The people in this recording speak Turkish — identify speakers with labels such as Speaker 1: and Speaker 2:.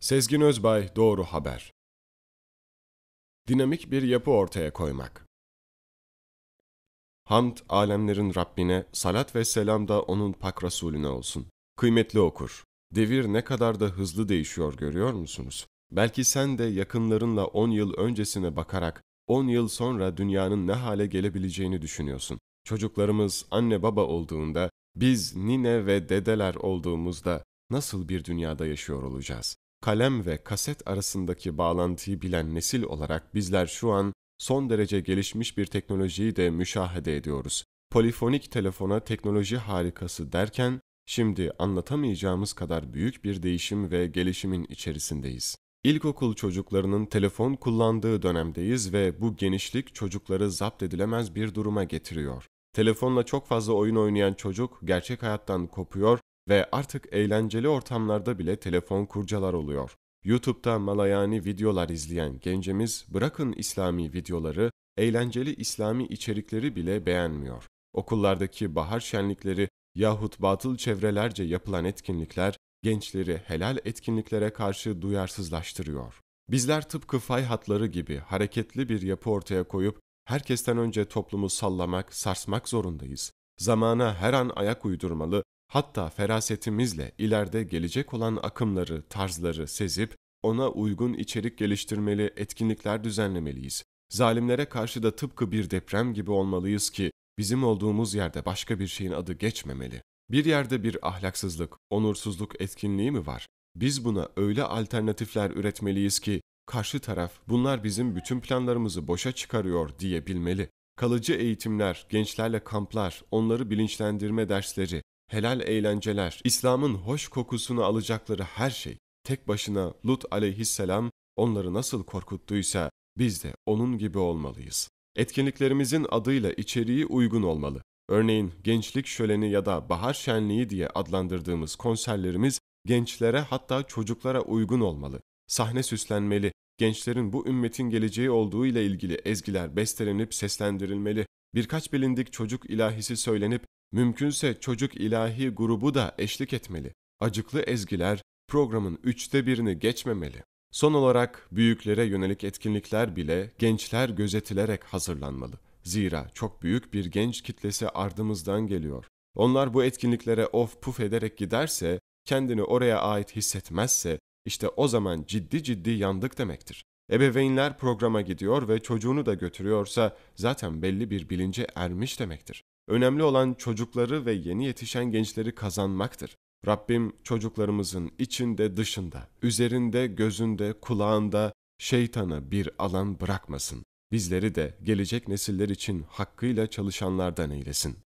Speaker 1: Sezgin Özbay Doğru Haber Dinamik bir yapı ortaya koymak Hamd alemlerin Rabbine, salat ve selam da onun pak Resulüne olsun. Kıymetli okur, devir ne kadar da hızlı değişiyor görüyor musunuz? Belki sen de yakınlarınla 10 yıl öncesine bakarak 10 yıl sonra dünyanın ne hale gelebileceğini düşünüyorsun. Çocuklarımız anne baba olduğunda, biz nine ve dedeler olduğumuzda nasıl bir dünyada yaşıyor olacağız? kalem ve kaset arasındaki bağlantıyı bilen nesil olarak bizler şu an son derece gelişmiş bir teknolojiyi de müşahede ediyoruz. Polifonik telefona teknoloji harikası derken şimdi anlatamayacağımız kadar büyük bir değişim ve gelişimin içerisindeyiz. İlkokul çocuklarının telefon kullandığı dönemdeyiz ve bu genişlik çocukları zapt edilemez bir duruma getiriyor. Telefonla çok fazla oyun oynayan çocuk gerçek hayattan kopuyor ve artık eğlenceli ortamlarda bile telefon kurcalar oluyor. YouTube'da malayani videolar izleyen gencemiz bırakın İslami videoları, eğlenceli İslami içerikleri bile beğenmiyor. Okullardaki bahar şenlikleri yahut batıl çevrelerce yapılan etkinlikler gençleri helal etkinliklere karşı duyarsızlaştırıyor. Bizler tıpkı fay hatları gibi hareketli bir yapı ortaya koyup herkesten önce toplumu sallamak, sarsmak zorundayız. Zamana her an ayak uydurmalı, hatta ferasetimizle ileride gelecek olan akımları, tarzları sezip ona uygun içerik geliştirmeli, etkinlikler düzenlemeliyiz. Zalimlere karşı da tıpkı bir deprem gibi olmalıyız ki bizim olduğumuz yerde başka bir şeyin adı geçmemeli. Bir yerde bir ahlaksızlık, onursuzluk etkinliği mi var? Biz buna öyle alternatifler üretmeliyiz ki karşı taraf bunlar bizim bütün planlarımızı boşa çıkarıyor diyebilmeli. Kalıcı eğitimler, gençlerle kamplar, onları bilinçlendirme dersleri, helal eğlenceler, İslam'ın hoş kokusunu alacakları her şey. Tek başına Lut aleyhisselam onları nasıl korkuttuysa biz de onun gibi olmalıyız. Etkinliklerimizin adıyla içeriği uygun olmalı. Örneğin gençlik şöleni ya da bahar şenliği diye adlandırdığımız konserlerimiz gençlere hatta çocuklara uygun olmalı. Sahne süslenmeli, gençlerin bu ümmetin geleceği olduğu ile ilgili ezgiler bestelenip seslendirilmeli, birkaç bilindik çocuk ilahisi söylenip mümkünse çocuk ilahi grubu da eşlik etmeli. Acıklı ezgiler programın üçte birini geçmemeli. Son olarak büyüklere yönelik etkinlikler bile gençler gözetilerek hazırlanmalı. Zira çok büyük bir genç kitlesi ardımızdan geliyor. Onlar bu etkinliklere of puf ederek giderse, kendini oraya ait hissetmezse, işte o zaman ciddi ciddi yandık demektir. Ebeveynler programa gidiyor ve çocuğunu da götürüyorsa zaten belli bir bilince ermiş demektir. Önemli olan çocukları ve yeni yetişen gençleri kazanmaktır. Rabbim çocuklarımızın içinde, dışında, üzerinde, gözünde, kulağında şeytana bir alan bırakmasın. Bizleri de gelecek nesiller için hakkıyla çalışanlardan eylesin.